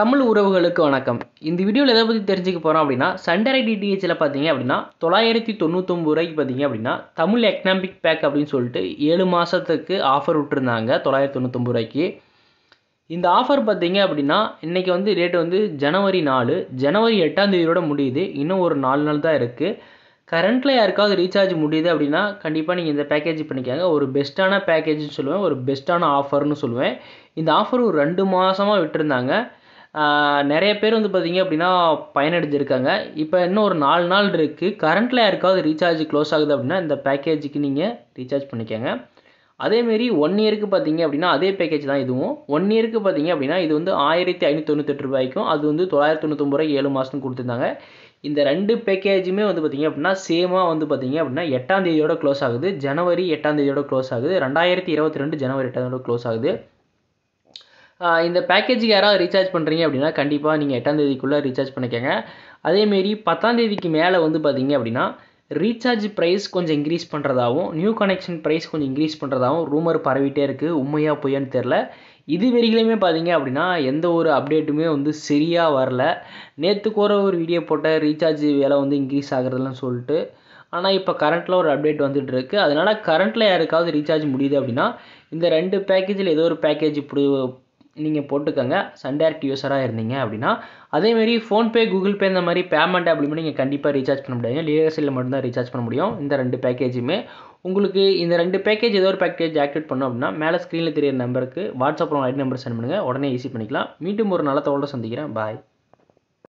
தமிழ் உறவுகளுக்கு வணக்கம் இந்த வீடியோவில் எதை பற்றி தெரிஞ்சுக்க போகிறோம் அப்படின்னா சண்டரை டிடிஹெச்சில் பார்த்தீங்க அப்படின்னா தொள்ளாயிரத்தி தொண்ணூத்தொம்பது ரூபாய்க்கு பார்த்தீங்க அப்படின்னா தமிழ் எக்கனாமிக் பேக் அப்படின்னு சொல்லிட்டு ஏழு மாதத்துக்கு ஆஃபர் விட்டுருந்தாங்க தொள்ளாயிரத்தி தொண்ணூத்தொம்பது ரூபாய்க்கு இந்த ஆஃபர் பார்த்தீங்க அப்படின்னா இன்றைக்கி வந்து ரேட்டு வந்து ஜனவரி நாலு ஜனவரி எட்டாம் முடியுது இன்னும் ஒரு நாலு நாள் தான் இருக்குது கரண்ட்டில் யாருக்காவது ரீசார்ஜ் முடியுது அப்படின்னா கண்டிப்பாக நீங்கள் இந்த பேக்கேஜ் பண்ணிக்காங்க ஒரு பெஸ்ட்டான பேக்கேஜ்னு சொல்லுவேன் ஒரு பெஸ்ட்டான ஆஃபர்னு சொல்லுவேன் இந்த ஆஃபர் ஒரு ரெண்டு மாதமாக விட்டுருந்தாங்க நிறைய பேர் வந்து பார்த்தீங்க அப்படின்னா பயனடைஞ்சிருக்காங்க இப்போ இன்னும் ஒரு நாலு நாள் இருக்குது கரண்ட்டில் யாருக்காவது ரீசார்ஜ் க்ளோஸ் ஆகுது அப்படின்னா இந்த பேக்கேஜுக்கு நீங்கள் ரீசார்ஜ் பண்ணிக்கோங்க அதேமாரி ஒன் இயருக்கு பார்த்தீங்க அப்படின்னா அதே பேக்கேஜ் தான் இதுவும் ஒன் இயருக்கு பார்த்தீங்க அப்படின்னா இது வந்து ஆயிரத்தி ஐநூற்றி தொண்ணூத்தெட்டு ரூபாய்க்கும் அது வந்து தொள்ளாயிரத்தி தொண்ணூத்தொம்பது ரூபாய் ஏழு மாதம் கொடுத்துருந்தாங்க இந்த ரெண்டு பேக்கேஜுமே வந்து பார்த்திங்க அப்படின்னா சேமாக வந்து பார்த்திங்க அப்படின்னா எட்டாம் தேதியோட க்ளோஸ் ஆகுது ஜனவரி எட்டாம் தேதியோட க்ளோஸ் ஆகுது ரெண்டாயிரத்தி இருபத்தி ரெண்டு ஜனவரி எட்டாம் தேதியோட க்ளோஸ் ஆகுது இந்த பேக்கேஜுக்கு யாராவது ரீசார்ஜ் பண்ணுறீங்க அப்படின்னா கண்டிப்பாக நீங்கள் எட்டாம் தேதிக்குள்ளே ரீசார்ஜ் பண்ணிக்கோங்க அதேமாரி பத்தாம் தேதிக்கு மேலே வந்து பார்த்தீங்க அப்படின்னா ரீசார்ஜ் ப்ரைஸ் கொஞ்சம் இன்க்ரீஸ் பண்ணுறதாகவும் நியூ கனெக்ஷன் ப்ரைஸ் கொஞ்சம் இன்க்ரீஸ் பண்ணுறதாகவும் ரூமர் பரவிட்டே இருக்குது உண்மையாக பொய்யான்னு தெரில இது வரைகளையுமே பார்த்தீங்க அப்படின்னா எந்த ஒரு அப்டேட்டுமே வந்து சரியாக வரல நேற்று கூற ஒரு வீடியோ போட்ட ரீசார்ஜ் விலை வந்து இன்க்ரீஸ் ஆகுறதுலாம் சொல்லிட்டு ஆனால் இப்போ கரண்ட்டில் ஒரு அப்டேட் வந்துட்டு இருக்கு அதனால் கரண்ட்டில் யாருக்காவது ரீசார்ஜ் முடியுது அப்படின்னா இந்த ரெண்டு பேக்கேஜில் ஏதோ ஒரு பேக்கேஜ் இப்படி நீங்கள் போட்டுக்கோங்க சன்டேரக்ட் யூஸராக இருந்தீங்க அப்படின்னா அதேமாரி ஃபோன்பே கூகுள் பே இந்த மாதிரி பேமெண்ட் அப்படின்னு நீங்கள் கண்டிப்பாக ரீசார்ஜ் பண்ண முடியாது லியர்ஸில் மட்டும்தான் ரீசார்ஜ் பண்ண முடியும் இந்த ரெண்டு பேக்கேஜுமே உங்களுக்கு இந்த ரெண்டு பேக்கேஜ் ஏதோ ஒரு பேக்கேஜ் ஆக்டிவேட் பண்ணோம் அப்படின்னா மேலே ஸ்க்ரீனில் தெரியிற நம்பருக்கு வாட்ஸ்அப்பில் ஐடி நம்பர் சென்ட் பண்ணுங்கள் உடனே ஈஸி பண்ணிக்கலாம் மீண்டும் ஒரு நல்ல தகவலோட சந்திக்கிறேன் பாய்